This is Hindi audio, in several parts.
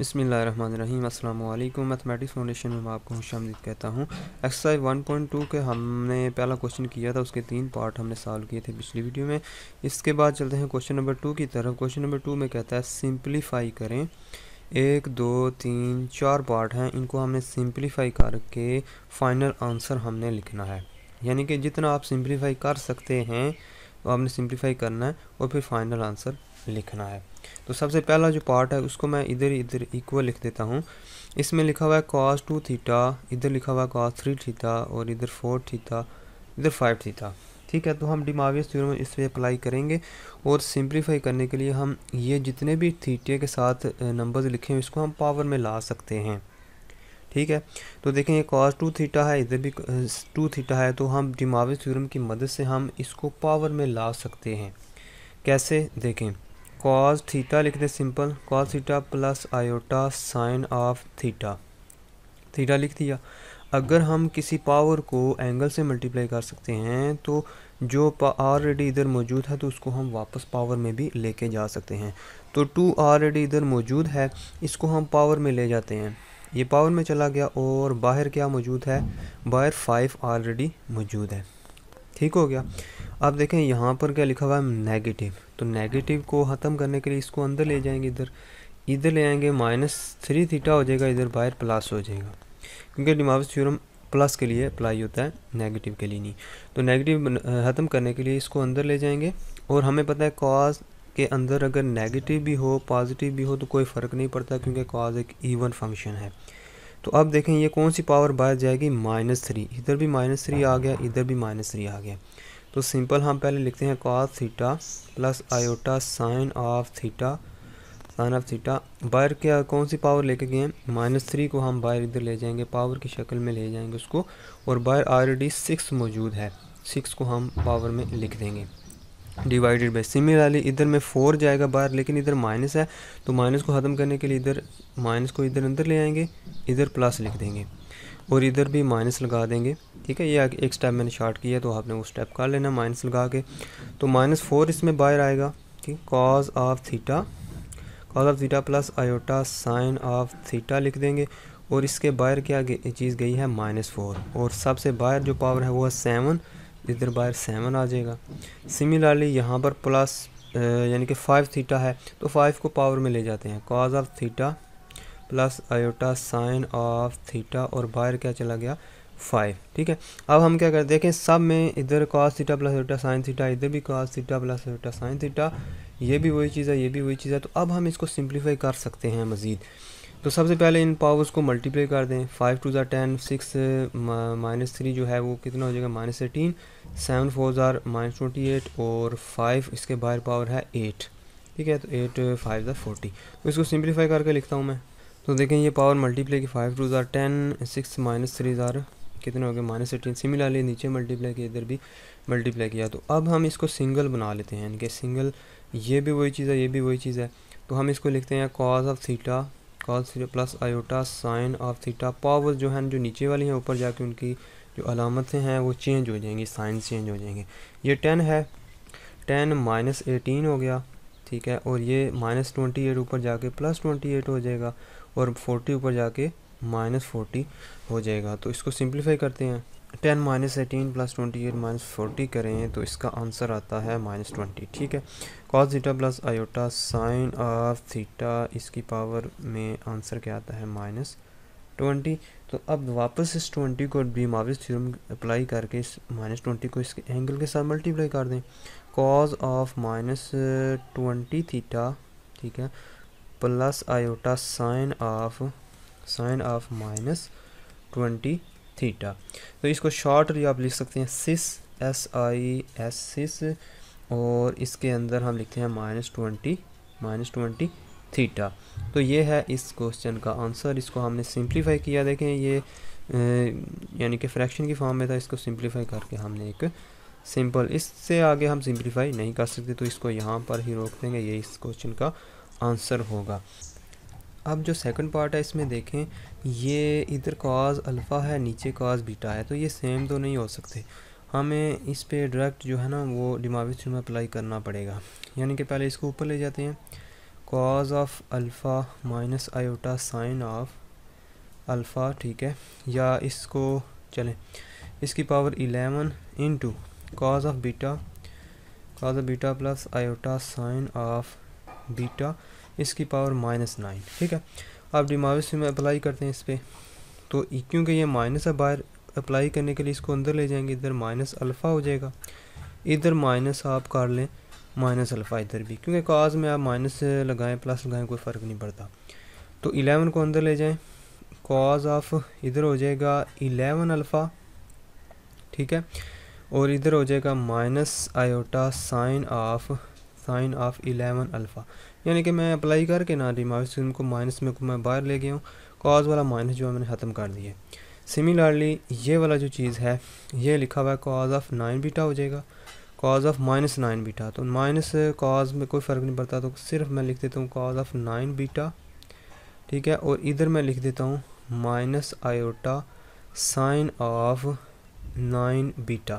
बसमीम अल्लाम मैथमेटिक्स फाउंडेशन में मैं आपको खुश आमदीद कहता हूँ एक्सरसाइज 1.2 के हमने पहला क्वेश्चन किया था उसके तीन पार्ट हमने सॉल्व किए थे पिछली वीडियो में इसके बाद चलते हैं क्वेश्चन नंबर टू की तरफ क्वेश्चन नंबर टू में कहता है सिंप्लीफाई करें एक दो तीन चार पार्ट हैं इनको हमने सिंप्लीफाई करके फाइनल आंसर हमने लिखना है यानी कि जितना आप सिंप्लीफाई कर सकते हैं वो आपने सिंप्लीफाई करना है और फिर फाइनल आंसर लिखना है तो सबसे पहला जो पार्ट है उसको मैं इधर इधर इक्वल लिख देता हूँ इसमें लिखा हुआ है कॉस टू थीटा इधर लिखा हुआ है कॉस थ्री थीटा और इधर फोर थीटा इधर फाइव थीटा ठीक है तो हम डिमावियस थ्योरम इस पर अप्लाई करेंगे और सिंप्लीफाई करने के लिए हम ये जितने भी थीटे के साथ नंबर्स लिखे हैं इसको हम पावर में ला सकते हैं ठीक है तो देखें ये कॉस टू थीटा है इधर भी टू थीटा है तो हम डिमावियस थ्योरम की मदद से हम इसको पावर में ला सकते हैं कैसे देखें कॉज थीटा लिख दें simple cos theta plus iota sine of theta theta लिख दिया अगर हम किसी पावर को एंगल से मल्टीप्लाई कर सकते हैं तो जो ऑलरेडी इधर मौजूद है तो उसको हम वापस पावर में भी लेके जा सकते हैं तो टू ऑलरेडी इधर मौजूद है इसको हम पावर में ले जाते हैं ये पावर में चला गया और बाहर क्या मौजूद है बाहर फाइव ऑलरेडी मौजूद है ठीक हो गया अब देखें यहाँ पर क्या लिखा हुआ है नेगेटिव तो नेगेटिव को ख़त्म करने के लिए इसको अंदर ले जाएंगे इधर इधर ले आएंगे माइनस थ्री थीटा हो जाएगा इधर बाहर प्लस हो जाएगा क्योंकि डिमाविस थ्योरम प्लस के लिए अप्लाई होता है नेगेटिव के लिए नहीं तो नेगेटिव ख़त्म करने के लिए इसको अंदर ले जाएंगे और हमें पता है कॉज के अंदर अगर नेगेटिव भी हो पॉजिटिव भी हो तो कोई फ़र्क नहीं पड़ता क्योंकि कॉज एक ईवन फंक्शन है तो अब देखें ये कौन सी पावर बाहर जाएगी माइनस थ्री इधर भी माइनस थ्री आ गया इधर भी माइनस थ्री आ गया तो सिंपल हम पहले लिखते हैं cos theta plus iota sine of theta sine of theta बाहर क्या कौन सी पावर लेके गए हैं माइनस थ्री को हम बाहर इधर ले जाएंगे पावर की शक्ल में ले जाएंगे उसको और बाहर ऑलरेडी सिक्स मौजूद है सिक्स को हम पावर में लिख देंगे डिवाइडेड बाई सिमिलरली इधर में फोर जाएगा बाहर लेकिन इधर माइनस है तो माइनस को ख़त्म करने के लिए इधर माइनस को इधर अंदर ले आएंगे इधर प्लस लिख देंगे और इधर भी माइनस लगा देंगे ठीक है ये एक स्टेप मैंने शार्ट किया है तो आपने वो स्टेप कर लेना माइनस लगा के तो माइनस फोर इसमें बाहर आएगा ठीक cos of theta cos of theta plus iota sine of theta लिख देंगे और इसके बाहर क्या चीज़ गई है माइनस फोर और सबसे बाहर जो पावर है वो है सेवन इधर बाहर सेवन आ जाएगा सिमिलरली यहाँ पर प्लस यानी कि फाइव थीटा है तो फाइव को पावर में ले जाते हैं cos of theta plus iota sine of theta और बाहर क्या चला गया फाइव ठीक है अब हम क्या करें देखें सब में इधर cos theta plus iota sine theta इधर भी cos theta plus iota sine theta ये भी वही चीज़ है ये भी वही चीज़ है तो अब हम इसको सिंप्लीफाई कर सकते हैं मज़ीद तो सबसे पहले इन पावर्स को मल्टीप्लाई कर दें फाइव टू ज़ार टेन सिक्स माइनस थ्री जो है वो कितना हो जाएगा माइनस एटीन सेवन फोर ज़ार माइनस ट्वेंटी एट और फाइव इसके बाहर पावर है एट ठीक है तो एट फाइव ज़ार फोर्टी तो इसको सिंप्लीफाई करके लिखता हूँ मैं तो देखें ये पावर मल्टीप्लाई की फाइव टू ज़ार टेन सिक्स माइनस थ्री ज़ार कितने हो गए माइनस एटीन सिमिलरली नीचे मल्टीप्लाई किया इधर भी मल्टीप्लाई किया तो अब हम इसको सिंगल बना लेते हैं इनके सिंगल ये भी वही चीज़ है ये भी वही चीज़ है तो हम इसको लिखते हैं cos of theta cos theta plus iota sine of theta power जो है जो नीचे वाली हैं ऊपर जाके उनकी जो अलामतें हैं वो चेंज हो जाएंगी साइन चेंज हो जाएंगे ये टेन है टेन माइनस एटीन हो गया ठीक है और ये माइनस ट्वेंटी एट ऊपर जाके प्लस ट्वेंटी एट हो जाएगा और फोर्टी ऊपर जाके माइनस फोर्टी हो जाएगा तो इसको सिंप्लीफाई करते हैं ten minus eighteen plus twenty eight minus forty करें तो इसका आंसर आता है माइनस ट्वेंटी ठीक है cos theta plus iota sine of theta इसकी पावर में आंसर क्या आता है माइनस ट्वेंटी तो अब वापस इस ट्वेंटी को बी माविस थ्योरम अप्लाई करके इस माइनस ट्वेंटी को इसके एंगल के साथ मल्टीप्लाई कर दें cos of minus twenty theta ठीक है plus iota sine of sine of minus twenty theta तो इसको शॉर्ट आप लिख सकते हैं सिस एस आई एस सिस और इसके अंदर हम लिखते हैं minus twenty minus twenty theta तो ये है इस क्वेश्चन का आंसर इसको हमने सिंप्लीफाई किया देखें ये यानी कि फ्रैक्शन की फॉर्म में था इसको सिंप्लीफाई करके हमने एक सिंपल इससे आगे हम सिंप्लीफाई नहीं कर सकते तो इसको यहाँ पर ही रोक देंगे ये इस क्वेश्चन का आंसर होगा अब जो सेकंड पार्ट है इसमें देखें ये इधर काज अल्फ़ा है नीचे काज बीटा है तो ये सेम तो नहीं हो सकते हमें इस पे डायरेक्ट जो है ना वो थ्रू में अप्लाई करना पड़ेगा यानी कि पहले इसको ऊपर ले जाते हैं cos of alpha minus iota sine of alpha ठीक है या इसको चलें इसकी power eleven into cos of beta cos of beta plus iota sine of beta इसकी पावर माइनस नाइन ठीक है आप डिमाविस में अप्लाई करते हैं इस पर तो क्योंकि ये माइनस है बाहर अप्लाई करने के लिए इसको अंदर ले जाएंगे इधर माइनस अल्फ़ा हो जाएगा इधर माइनस आप कर लें माइनस अल्फ़ा इधर भी क्योंकि काज में आप माइनस लगाएं प्लस लगाएं कोई फ़र्क नहीं पड़ता तो इलेवन को अंदर ले जाएं कॉज ऑफ इधर हो जाएगा इलेवन अल्फ़ा ठीक है और इधर हो जाएगा minus iota sine of sine of eleven alpha यानी कि मैं अप्लाई करके ना स्क्रीन को माइनस में को मैं बाहर ले गया हूँ कॉज वाला माइनस जो है मैंने ख़त्म कर दिया सिमिलरली ये वाला जो चीज़ है ये लिखा हुआ है कॉज ऑफ नाइन बीटा हो जाएगा cos of minus nine beta तो माइनस कॉज में कोई फ़र्क नहीं पड़ता तो सिर्फ मैं लिख देता हूँ कॉज ऑफ नाइन बीटा ठीक है और इधर मैं लिख देता हूँ minus iota sine of nine beta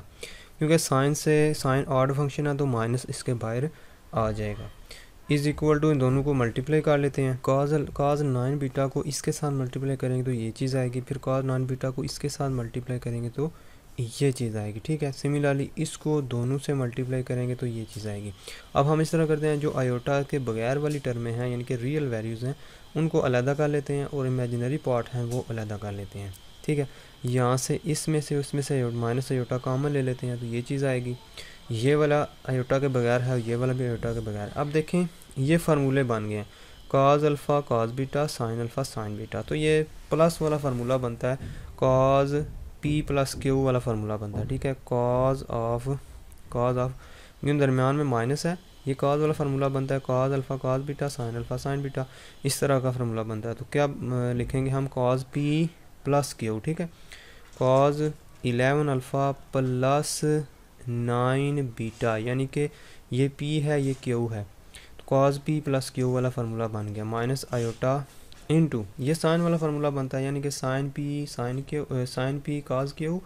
क्योंकि साइन से साइन ऑड फंक्शन है तो माइनस इसके बाहर आ जाएगा इज़ इक्वल टू इन दोनों को मल्टीप्लाई कर लेते हैं काज काज नाइन बीटा को इसके साथ मल्टीप्लाई करेंगे तो ये चीज़ आएगी फिर काज नाइन बीटा को इसके साथ मल्टीप्लाई करेंगे तो ये चीज़ आएगी ठीक है सिमिलरली इसको दोनों से मल्टीप्लाई करेंगे तो ये चीज़ आएगी अब हम इस तरह करते हैं जो आयोटा के बगैर वाली टर्में हैं यानी कि रियल वैल्यूज़ हैं उनको अलहदा कर लेते हैं और इमेजिनरी पार्ट हैं वो अलहदा कर लेते हैं ठीक है यहाँ से इसमें से उसमें से माइनस आयोटा कामन ले लेते हैं तो ये चीज़ आएगी ये वाला आयोटा के बगैर है ये वाला भी आयोटा के बगैर अब देखें ये फार्मूले बन गए हैं cos alpha cos beta sine alpha sine beta तो ये प्लस वाला फार्मूला बनता है काज पी प्लस क्यू वाला फार्मूला बनता है ठीक है काज ऑफ काज ऑफ इन दरमियान में माइनस है ये काज वाला फार्मूला बनता है cos alpha cos beta sine alpha sine beta इस तरह का फार्मूला बनता है तो क्या लिखेंगे हम काज पी प्लस क्यू ठीक है cos eleven alpha plus nine beta यानी कि ये पी है ये क्यू है तो कॉज पी प्लस क्यू वाला फार्मूला बन गया माइनस आयोटा टू ये साइन वाला फार्मूला बनता है यानी कि sine P sine Q sine P cos Q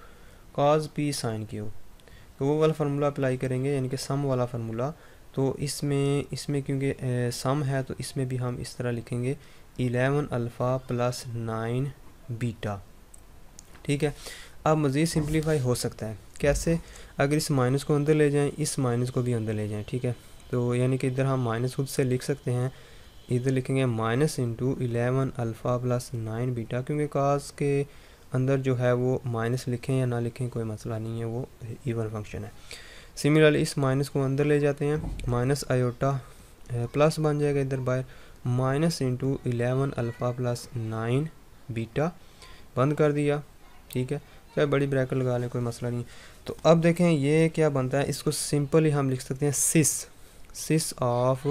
cos P sine Q तो वो वाला फार्मूला अप्लाई करेंगे यानी कि सम वाला फार्मूला तो इसमें इसमें क्योंकि सम है तो इसमें भी हम इस तरह लिखेंगे eleven alpha plus nine beta ठीक है अब मज़ीद सिंप्लीफाई हो सकता है कैसे अगर इस माइनस को अंदर ले जाएं इस माइनस को भी अंदर ले जाएं ठीक है तो यानी कि इधर हम माइनस खुद से लिख सकते हैं इधर लिखेंगे minus into eleven alpha plus nine beta क्योंकि काज के अंदर जो है वो माइनस लिखें या ना लिखें कोई मसला नहीं है वो इवन फंक्शन है सिमिलरली इस माइनस को अंदर ले जाते हैं माइनस आयोटा प्लस बन जाएगा इधर बाहर minus into eleven alpha plus nine beta बंद कर दिया ठीक है चाहे बड़ी ब्रैकेट लगा लें कोई मसला नहीं तो अब देखें ये क्या बनता है इसको सिंपली हम लिख सकते हैं cis cis of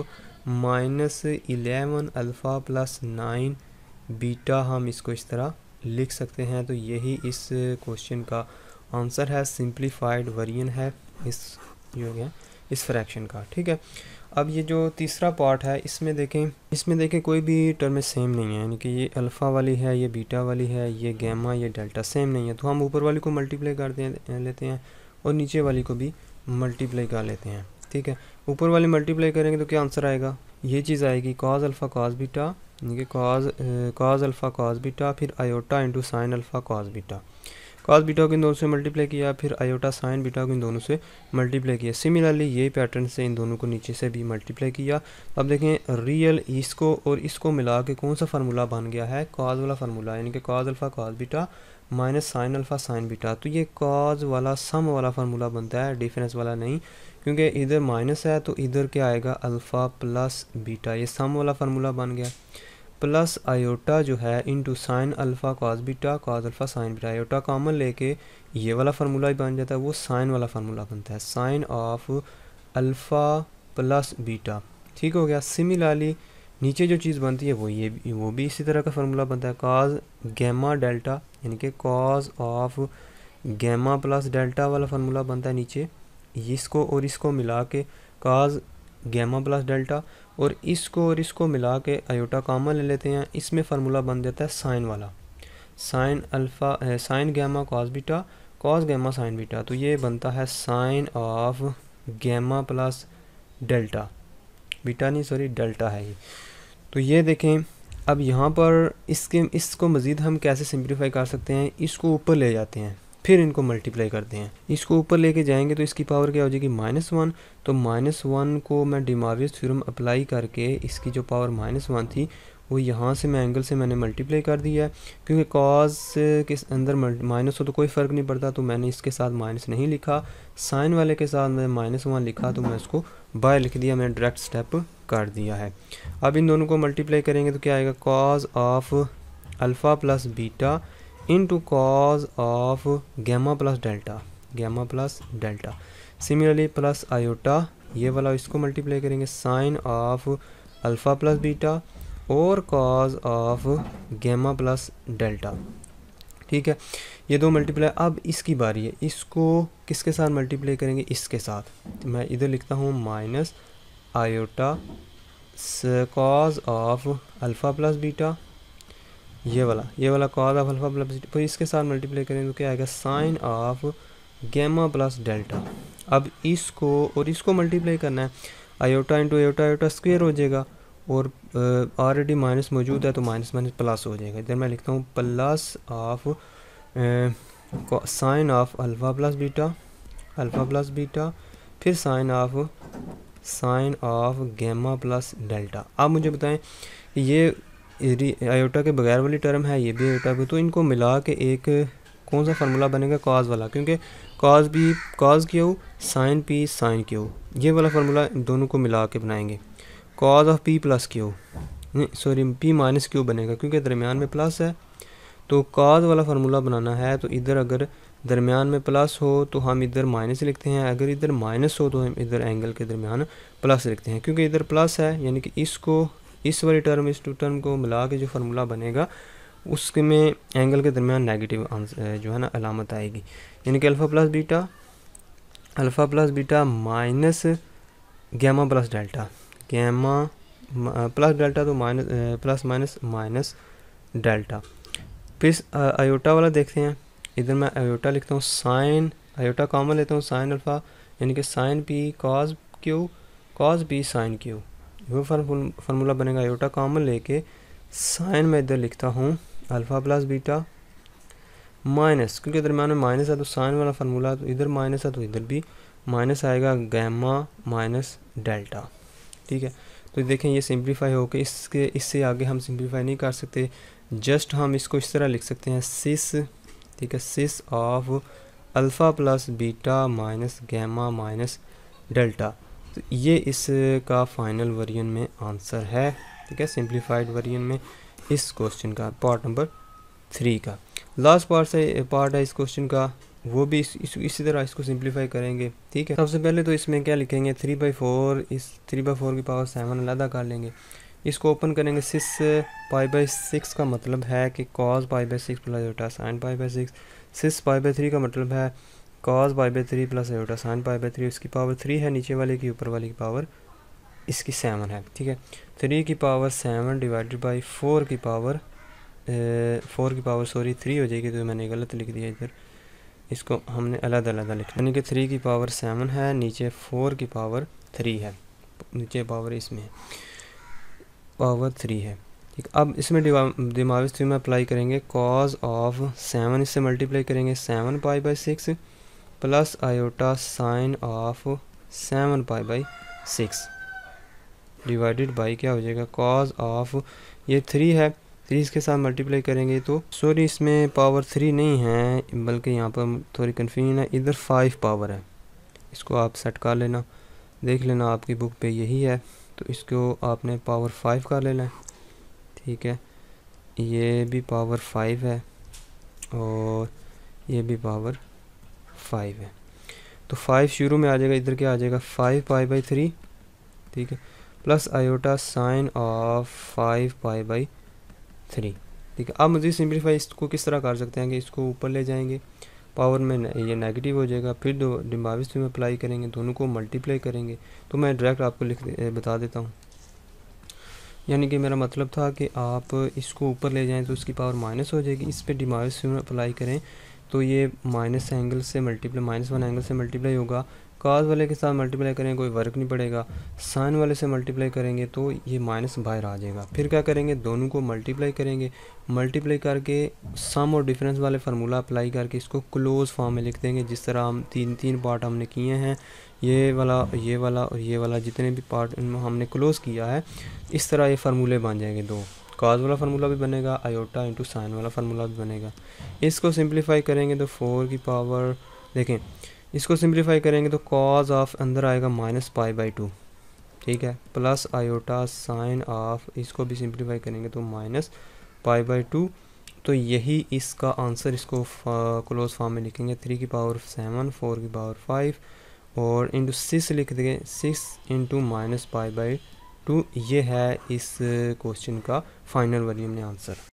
minus eleven alpha plus nine beta हम इसको इस तरह लिख सकते हैं तो यही इस क्वेश्चन का आंसर है सिंप्लीफाइड वरियन है इस ये हो गया इस फ्रैक्शन का ठीक है अब ये जो तीसरा पार्ट है इसमें देखें इसमें देखें कोई भी टर्म सेम नहीं है यानी कि ये अल्फ़ा वाली है ये बीटा वाली है ये गैमा ये डेल्टा सेम नहीं है तो हम ऊपर वाली को मल्टीप्लाई कर दे लेते हैं और नीचे वाली को भी मल्टीप्लाई कर लेते हैं ठीक है ऊपर वाली मल्टीप्लाई करेंगे तो क्या आंसर आएगा ये चीज़ आएगी कॉज अल्फ़ा कॉज बीटा यानी कि cos cos alpha cos beta फिर iota into sine alpha cos beta cos beta को इन दोनों से मल्टीप्लाई किया फिर आयोटा साइन बीटा को इन दोनों से मल्टीप्लाई किया सिमिलरली यही पैटर्न से इन दोनों को नीचे से भी मल्टीप्लाई किया अब देखें रियल इसको और इसको मिला के कौन सा फार्मूला बन गया है कॉज वाला फार्मूला यानी कि cos alpha cos beta minus sine alpha sine beta तो ये कॉज वाला सम वाला फार्मूला बनता है डिफरेंस वाला नहीं क्योंकि इधर माइनस है तो इधर क्या आएगा अल्फ़ा प्लस बीटा ये सम वाला फार्मूला बन गया प्लस आयोटा जो है into sine alpha cos beta cos alpha sine beta iota common लेके ये वाला फार्मूला भी बन जाता है वो साइन वाला फार्मूला बनता है sine of alpha plus beta ठीक हो गया सिमिलरली नीचे जो चीज़ बनती है वो ये वो भी इसी तरह का फार्मूला बनता है कॉज गैमा डेल्टा यानी कि cos of gamma plus delta वाला फार्मूला बनता है नीचे इसको और इसको मिला के काज गैमा प्लस डेल्टा और इसको और इसको मिला के अयोटा कामा ले लेते हैं इसमें फार्मूला बन जाता है साइन वाला sine alpha sine gamma cos beta cos gamma sine beta तो ये बनता है sine of gamma plus delta beta नहीं सॉरी डेल्टा है ये तो ये देखें अब यहाँ पर इसके इसको मज़ीद हम कैसे सिंप्लीफाई कर सकते हैं इसको ऊपर ले जाते हैं फिर इनको मल्टीप्लाई करते हैं इसको ऊपर लेके जाएंगे तो इसकी पावर क्या हो जाएगी माइनस वन तो माइनस वन को मैं डिमावियस थ्योरम अप्लाई करके इसकी जो पावर माइनस वन थी वो यहाँ से मैं एंगल से मैंने मल्टीप्लाई कर दिया है क्योंकि कॉज के अंदर माइनस हो तो कोई फ़र्क नहीं पड़ता तो मैंने इसके साथ माइनस नहीं लिखा साइन वाले के साथ मैं माइनस वन लिखा तो मैं उसको बाय लिख दिया मैंने डायरेक्ट स्टेप कर दिया है अब इन दोनों को मल्टीप्लाई करेंगे तो क्या आएगा cos of alpha plus beta into cos of gamma plus delta gamma plus delta similarly plus iota ये वाला इसको मल्टीप्लाई करेंगे sine of alpha plus beta और cos of gamma plus delta ठीक है ये दो मल्टीप्लाई अब इसकी बारी है इसको किसके साथ मल्टीप्लाई करेंगे इसके साथ तो मैं इधर लिखता हूँ minus iota cos of alpha plus beta ये वाला ये वाला कॉज ऑफ अल्फा प्लस फिर इसके साथ मल्टीप्लाई करेंगे तो क्या आएगा sine of gamma plus delta अब इसको और इसको मल्टीप्लाई करना है iota into iota iota square हो जाएगा और ऑलरेडी माइनस मौजूद है तो माइनस माइनस प्लस हो जाएगा इधर मैं लिखता हूँ plus of sine of alpha plus beta alpha plus beta फिर sine of sine of gamma plus delta अब मुझे बताएं ये आयोटा के बगैर वाली टर्म है ये भी आयोटा के तो इनको मिला के एक कौन सा फार्मूला बनेगा काज वाला क्योंकि काज भी cos Q sine P sine Q ये वाला फार्मूला दोनों को मिला के बनाएंगे cos of P plus Q sorry P minus Q बनेगा क्योंकि दरमियान में प्लस है तो काज़ वाला फार्मूला बनाना है तो इधर अगर दरमियान में प्लस हो तो हम इधर माइनस लिखते हैं अगर इधर माइनस हो तो हम इधर एंगल के दरमियान प्लस लिखते हैं क्योंकि इधर प्लस है यानी कि इसको इस वाली टर्म इस टू टर्म को मिला के जो फार्मूला बनेगा उसके में एंगल के दरमियान नेगेटिव आंसर जो है ना अलामत आएगी यानी कि alpha plus beta alpha plus beta minus gamma plus delta gamma plus delta तो minus plus minus minus delta फिर अयोटा वाला देखते हैं इधर मैं अयोटा लिखता हूँ साइन अयोटा कॉमन लेता हूँ साइन अल्फ़ा यानी कि sine P cos Q cos B sine Q वो फार्मूला फार्मूला बनेगा योटा कॉमन लेके साइन में इधर लिखता हूँ अल्फ़ा प्लस बीटा माइनस क्योंकि दरम्यान में माइनस है तो साइन वाला फार्मूला तो इधर माइनस है तो इधर भी माइनस आएगा गैमा माइनस डेल्टा ठीक है तो देखें ये सिंप्लीफाई होकर इसके इससे आगे हम सिंप्लीफाई नहीं कर सकते जस्ट हम इसको इस तरह लिख सकते हैं सिस ठीक है cis of alpha plus beta minus gamma minus delta तो ये इसका फाइनल वर्जन में आंसर है ठीक है सिंप्लीफाइड वर्जन में इस क्वेश्चन का पार्ट नंबर थ्री का लास्ट पार्ट से पार्ट है इस क्वेश्चन का वो भी इस, इस, इसी तरह इसको सिंप्लीफाई करेंगे ठीक है सबसे पहले तो इसमें क्या लिखेंगे थ्री बाई फोर इस थ्री बाई फोर की पावर सेवन अलहदा कर लेंगे इसको ओपन करेंगे सिक्स पाई बाई सिक्स का मतलब है कि cos pi by six plus sine pi by six six pi by three का मतलब है cos pi by three plus iota sine pi by three उसकी पावर थ्री है नीचे वाले की ऊपर वाले की पावर इसकी सेवन है ठीक है थ्री की power seven divided by four की पावर फोर की पावर सॉरी थ्री हो जाएगी तो मैंने गलत लिख दिया इधर इसको हमने अलग अलग लिखा यानी कि थ्री की पावर सेवन है नीचे फोर की पावर थ्री है नीचे पावर इसमें है पावर थ्री है ठीक अब इसमें दिमाग थ्री में अप्लाई करेंगे कॉज ऑफ सेवन इससे मल्टीप्लाई करेंगे seven pi by six plus iota sine of seven pi by six divided by क्या हो जाएगा कॉज ऑफ ये थ्री है थ्री इसके साथ मल्टीप्लाई करेंगे तो सॉरी इसमें पावर थ्री नहीं है बल्कि यहाँ पर थोड़ी कन्फ्यूजन है इधर फाइव पावर है इसको आप सेट कर लेना देख लेना आपकी बुक पे यही है तो इसको आपने पावर फाइव कर लेना है ठीक है ये भी पावर फाइव है और ये भी पावर फाइव है तो फाइव शुरू में आ जाएगा इधर क्या आ जाएगा फाइव पाई बाई थ्री ठीक है plus iota sine of five pi by three ठीक है अब मुझे सिंप्लीफाई इसको किस तरह कर सकते हैं कि इसको ऊपर ले जाएंगे पावर में ये नेगेटिव हो जाएगा फिर दो डिमाविस में अप्लाई करेंगे दोनों को मल्टीप्लाई करेंगे तो मैं डायरेक्ट आपको लिख दे, बता देता हूँ यानी कि मेरा मतलब था कि आप इसको ऊपर ले जाएं तो उसकी पावर माइनस हो जाएगी इस पर डिमाविस में अप्लाई करें तो ये माइनस एंगल से मल्टीप्लाई माइनस वन एंगल से मल्टीप्लाई होगा काज वाले के साथ मल्टीप्लाई करेंगे कोई वर्क नहीं पड़ेगा साइन वाले से मल्टीप्लाई करेंगे तो ये माइनस बाहर आ जाएगा फिर क्या करेंगे दोनों को मल्टीप्लाई करेंगे मल्टीप्लाई करके सम और डिफरेंस वाले फार्मूला अप्लाई करके इसको क्लोज फॉर्म में लिख देंगे जिस तरह हम तीन तीन पार्ट हमने किए हैं ये वाला ये वाला और ये वाला जितने भी पार्ट हमने क्लोज़ किया है इस तरह ये फार्मूले बन जाएंगे दो कॉज वाला फार्मूला भी बनेगा आयोटा इंटू साइन वाला फार्मूला भी बनेगा इसको सिंप्लीफाई करेंगे तो फोर की पावर देखें इसको सिंप्लीफाई करेंगे तो कॉज ऑफ अंदर आएगा माइनस पाई बाई टू ठीक है प्लस आयोटा साइन ऑफ इसको भी सिंप्लीफाई करेंगे तो माइनस पाई बाई टू तो यही इसका आंसर इसको क्लोज फॉर्म में लिखेंगे थ्री की पावर सेवन फोर की पावर फाइव और इंटू सिक्स लिख देंगे six into minus pi by two ये है इस क्वेश्चन का फाइनल वर्जन हमने आंसर